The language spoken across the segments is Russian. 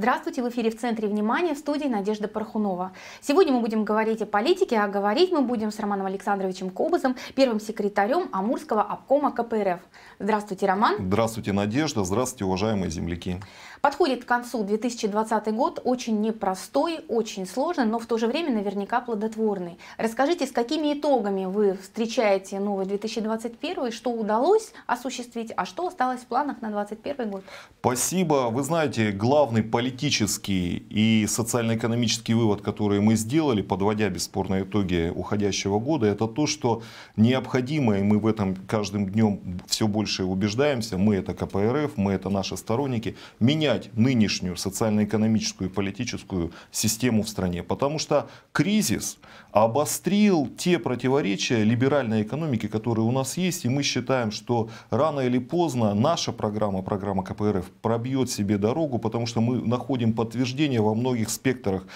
Здравствуйте, в эфире «В центре внимания» в студии Надежда Пархунова. Сегодня мы будем говорить о политике, а говорить мы будем с Романом Александровичем Кобызом, первым секретарем Амурского обкома КПРФ. Здравствуйте, Роман. Здравствуйте, Надежда. Здравствуйте, уважаемые земляки. Подходит к концу 2020 год, очень непростой, очень сложный, но в то же время наверняка плодотворный. Расскажите, с какими итогами вы встречаете новый 2021, что удалось осуществить, а что осталось в планах на 2021 год? Спасибо. Вы знаете, главный политик политический и социально-экономический вывод, который мы сделали, подводя бесспорные итоги уходящего года, это то, что необходимо, и мы в этом каждым днем все больше убеждаемся, мы это КПРФ, мы это наши сторонники, менять нынешнюю социально-экономическую и политическую систему в стране. Потому что кризис обострил те противоречия либеральной экономики, которые у нас есть, и мы считаем, что рано или поздно наша программа, программа КПРФ, пробьет себе дорогу, потому что мы находимся находим подтверждение во многих спектрах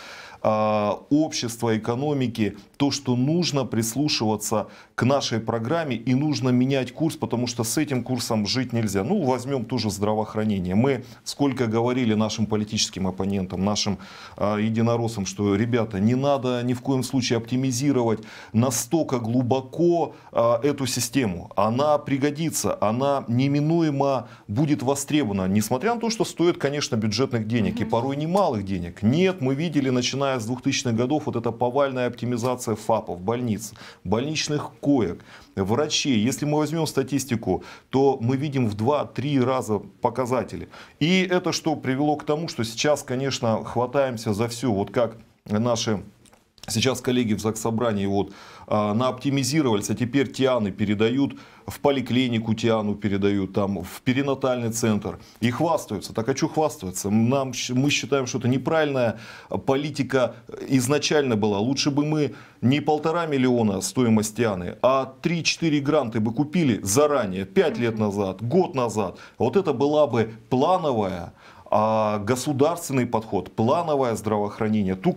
а, общества, экономики, то, что нужно прислушиваться к нашей программе и нужно менять курс, потому что с этим курсом жить нельзя. Ну, возьмем тоже здравоохранение. Мы сколько говорили нашим политическим оппонентам, нашим э, единороссам, что, ребята, не надо ни в коем случае оптимизировать настолько глубоко э, эту систему. Она пригодится, она неминуемо будет востребована, несмотря на то, что стоит, конечно, бюджетных денег mm-hmm. и порой немалых денег. Нет, мы видели, начиная начиная с 2000-х годов, вот эта повальная оптимизация ФАПов, больниц, больничных коек, врачей. Если мы возьмем статистику, то мы видим в 2-3 раза показатели. И это что привело к тому, что сейчас, конечно, хватаемся за все, вот как наши Сейчас коллеги в Заксобрании вот а, на оптимизировались, а теперь Тианы передают, в поликлинику Тиану передают, там, в перинатальный центр. И хвастаются. Так а что хвастаются? Нам, мы считаем, что это неправильная политика изначально была. Лучше бы мы не полтора миллиона стоимость Тианы, а 3-4 гранты бы купили заранее, 5 лет назад, год назад. Вот это была бы плановая а государственный подход, плановое здравоохранение, ту,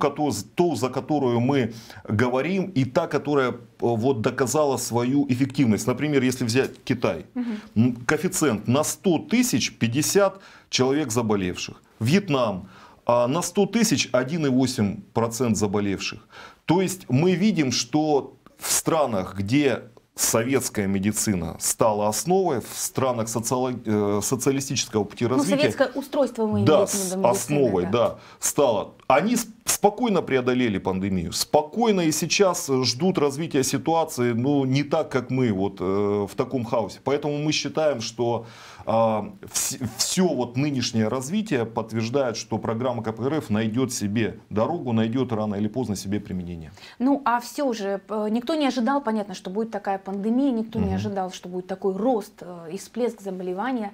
то за которую мы говорим, и та, которая э, вот доказала свою эффективность. Например, если взять Китай, угу. коэффициент на 100 тысяч 50 человек заболевших. Вьетнам а на 100 тысяч 1,8% заболевших. То есть мы видим, что в странах, где советская медицина стала основой в странах э, социалистического пути ну, развития. Ну, советское устройство мы имеем да, в виду. Да, основой, да. да, стала они спокойно преодолели пандемию, спокойно и сейчас ждут развития ситуации, но ну, не так, как мы вот э, в таком хаосе. Поэтому мы считаем, что э, а, все, все вот нынешнее развитие подтверждает, что программа КПРФ найдет себе дорогу, найдет рано или поздно себе применение. Ну а все же, э, никто не ожидал, понятно, что будет такая пандемия, никто угу. не ожидал, что будет такой рост э, и всплеск заболевания.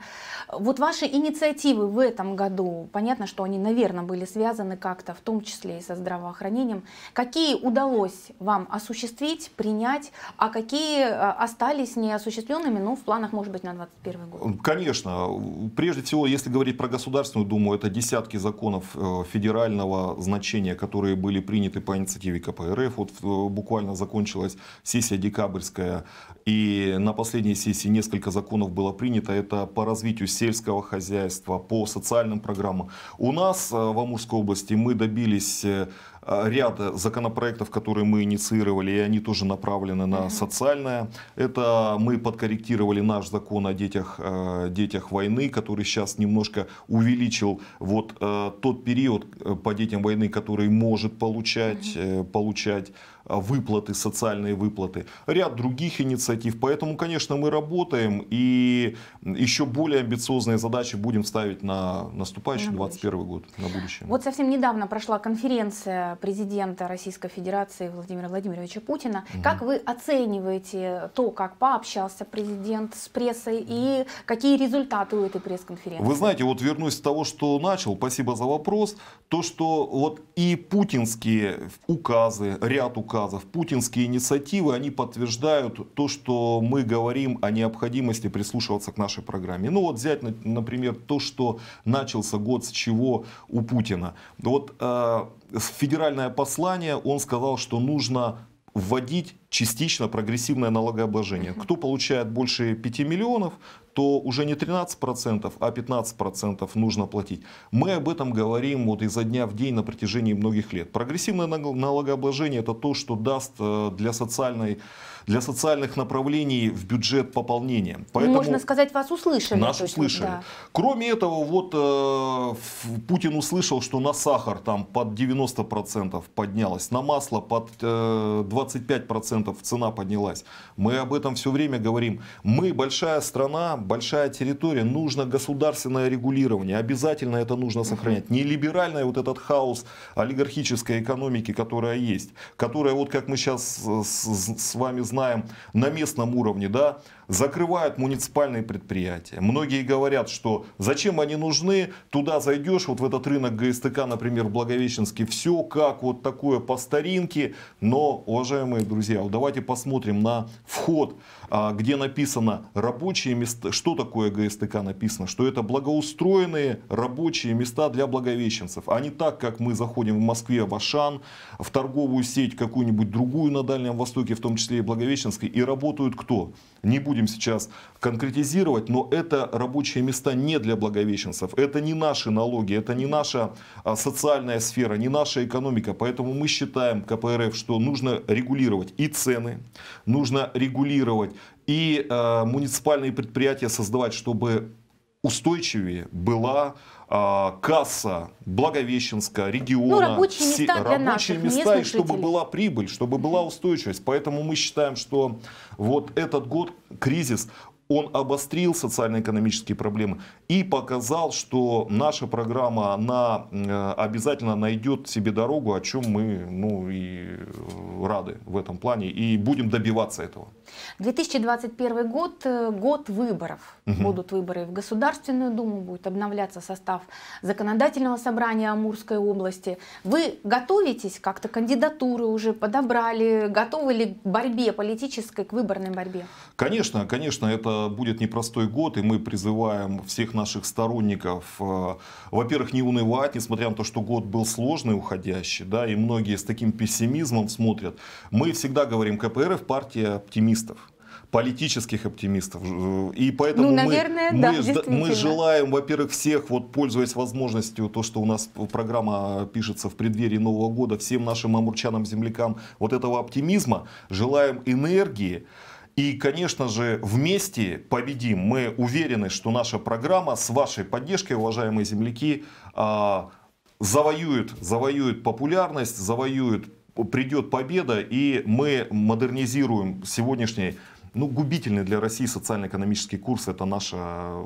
Вот ваши инициативы в этом году, понятно, что они, наверное, были связаны как контакта, в том числе и со здравоохранением, какие удалось вам осуществить, принять, а какие э, остались неосуществленными, ну, в планах, может быть, на 2021 год? Конечно. Прежде всего, если говорить про Государственную Думу, это десятки законов э, федерального значения, которые были приняты по инициативе КПРФ. Вот э, буквально закончилась сессия декабрьская, и на последней сессии несколько законов было принято. Это по развитию сельского хозяйства, по социальным программам. У нас в Амурской области мы вы добились э, а, ряд законопроектов, которые мы инициировали, и они тоже направлены на социальное. Это мы подкорректировали наш закон о детях, э, детях войны, который сейчас немножко увеличил вот э, тот период э, по детям войны, который может получать, получать а, выплаты, социальные выплаты, ряд других инициатив. Поэтому, конечно, мы работаем и еще более амбициозные задачи будем ставить на наступающий на 2021 год, на будущее. Вот совсем недавно прошла конференция президента Российской Федерации Владимира Владимировича Путина. Угу. Как вы оцениваете то, как пообщался президент с прессой и какие результаты у этой пресс-конференции? Вы знаете, вот вернусь с того, что начал, спасибо за вопрос, то, что вот и путинские указы, ряд указов, путинские инициативы, они подтверждают то, что мы говорим о необходимости прислушиваться к нашей программе. Ну вот взять, например, то, что начался год с чего у Путина. Вот э, федеральное послание, он сказал, что нужно вводить частично прогрессивное налогообложение. Кто получает больше 5 миллионов, то уже не 13%, а 15% нужно платить. Мы об этом говорим вот изо дня в день на протяжении многих лет. Прогрессивное налогообложение это то, что даст э, для, социальной, для социальных направлений в бюджет пополнение. Поэтому Можно сказать, вас услышали. Нас есть, услышали. Да. Кроме этого, вот э, Путин услышал, что на сахар там под 90% поднялось, на масло под э, 25% 10% цена поднялась. Мы об этом все время говорим. Мы большая страна, большая территория, нужно государственное регулирование. Обязательно это нужно сохранять. Не либеральный вот этот хаос олигархической экономики, которая есть, которая вот как мы сейчас э, с, с вами знаем на местном уровне, да, закрывают муниципальные предприятия. Многие говорят, что зачем они нужны, туда зайдешь, вот в этот рынок ГСТК, например, Благовещенский, все как вот такое по старинке. Но, уважаемые друзья, вот давайте посмотрим на вход, а, где написано рабочие места. Что такое ГСТК написано? Что это благоустроенные рабочие места для благовещенцев, а не так, как мы заходим в Москве в Ашан, в торговую сеть какую-нибудь другую на Дальнем Востоке, в том числе и Благовещенской, и работают кто? Не будет будем сейчас конкретизировать, но это рабочие места не для благовещенцев, это не наши налоги, это не наша а, социальная сфера, не наша экономика, поэтому мы считаем КПРФ, что нужно регулировать и цены, нужно регулировать и э, муниципальные предприятия создавать, чтобы устойчивее была а, касса благовещенская региона, ну, рабочие места, все, для рабочие наших места и чтобы жителей. была прибыль, чтобы была устойчивость. Поэтому мы считаем, что вот этот год, кризис, он обострил социально-экономические проблемы и показал, что наша программа, она э, обязательно найдет себе дорогу, о чем мы ну, и э, рады в этом плане, и будем добиваться этого. 2021 год э, – год выборов. Угу. Будут выборы в Государственную Думу, будет обновляться состав Законодательного собрания Амурской области. Вы готовитесь как-то, кандидатуры уже подобрали, готовы ли к борьбе политической, к выборной борьбе? Конечно, конечно, это будет непростой год, и мы призываем всех наших сторонников, э, во-первых, не унывать, несмотря на то, что год был сложный, уходящий, да, и многие с таким пессимизмом смотрят. Мы всегда говорим, КПРФ партия оптимистов политических оптимистов. Э, и поэтому ну, наверное, мы, да, мы, мы желаем, во-первых, всех, вот, пользуясь возможностью, то, что у нас программа пишется в преддверии Нового года, всем нашим амурчанам-землякам вот этого оптимизма, желаем энергии, и, конечно же, вместе победим. Мы уверены, что наша программа с вашей поддержкой, уважаемые земляки, а, завоюет, завоюет популярность, завоюет придет победа, и мы модернизируем сегодняшний ну, губительный для России социально-экономический курс, это наше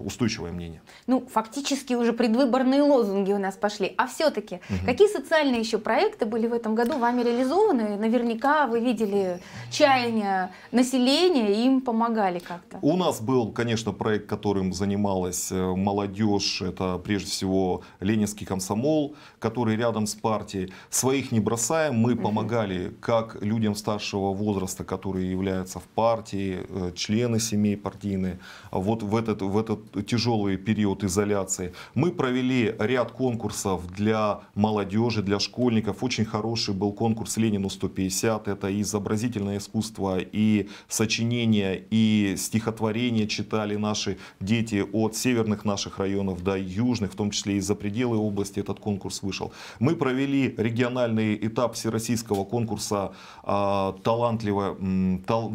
устойчивое мнение. Ну, фактически уже предвыборные лозунги у нас пошли. А все-таки, угу. какие социальные еще проекты были в этом году вами реализованы? Наверняка вы видели чаяния населения, и им помогали как-то. У нас был, конечно, проект, которым занималась э, молодежь, это прежде всего Ленинский комсомол, который рядом с партией. Своих не бросаем, мы угу. помогали как людям старшего возраста, которые являются в партии, Э, члены семей партийные, а вот в этот, в этот тяжелый период изоляции. Мы провели ряд конкурсов для молодежи, для школьников. Очень хороший был конкурс «Ленину 150». Это и изобразительное искусство, и сочинения, и стихотворения читали наши дети от северных наших районов до южных, в том числе и за пределы области этот конкурс вышел. Мы провели региональный этап всероссийского конкурса а, талантливая,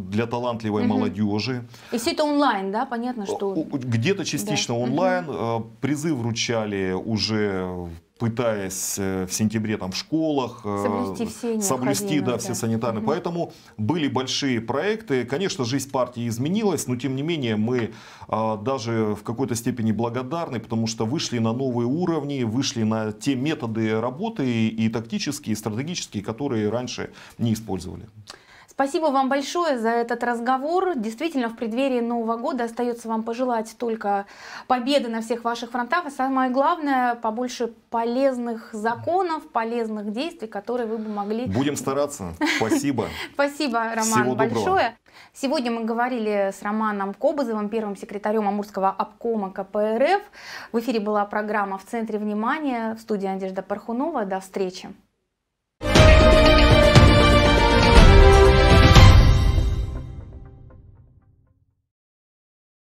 для талантливой молодежи. И все это онлайн, да? Понятно, что... Где-то частично да. онлайн. Угу. Призы вручали уже пытаясь э, в сентябре там в школах э, соблюсти все, соблюсти, да, да. все санитарные. Угу. Поэтому были большие проекты. Конечно, жизнь партии изменилась, но тем не менее мы а, даже в какой-то степени благодарны, потому что вышли на новые уровни, вышли на те методы работы и тактические, и стратегические, которые раньше не использовали. Спасибо вам большое за этот разговор. Действительно, в преддверии Нового года остается вам пожелать только победы на всех ваших фронтах, а самое главное, побольше полезных законов, полезных действий, которые вы бы могли... Будем стараться. Спасибо. Спасибо, Роман, Всего большое. Доброго. Сегодня мы говорили с Романом Кобызовым, первым секретарем Амурского обкома КПРФ. В эфире была программа «В центре внимания». В студии Надежда Пархунова. До встречи.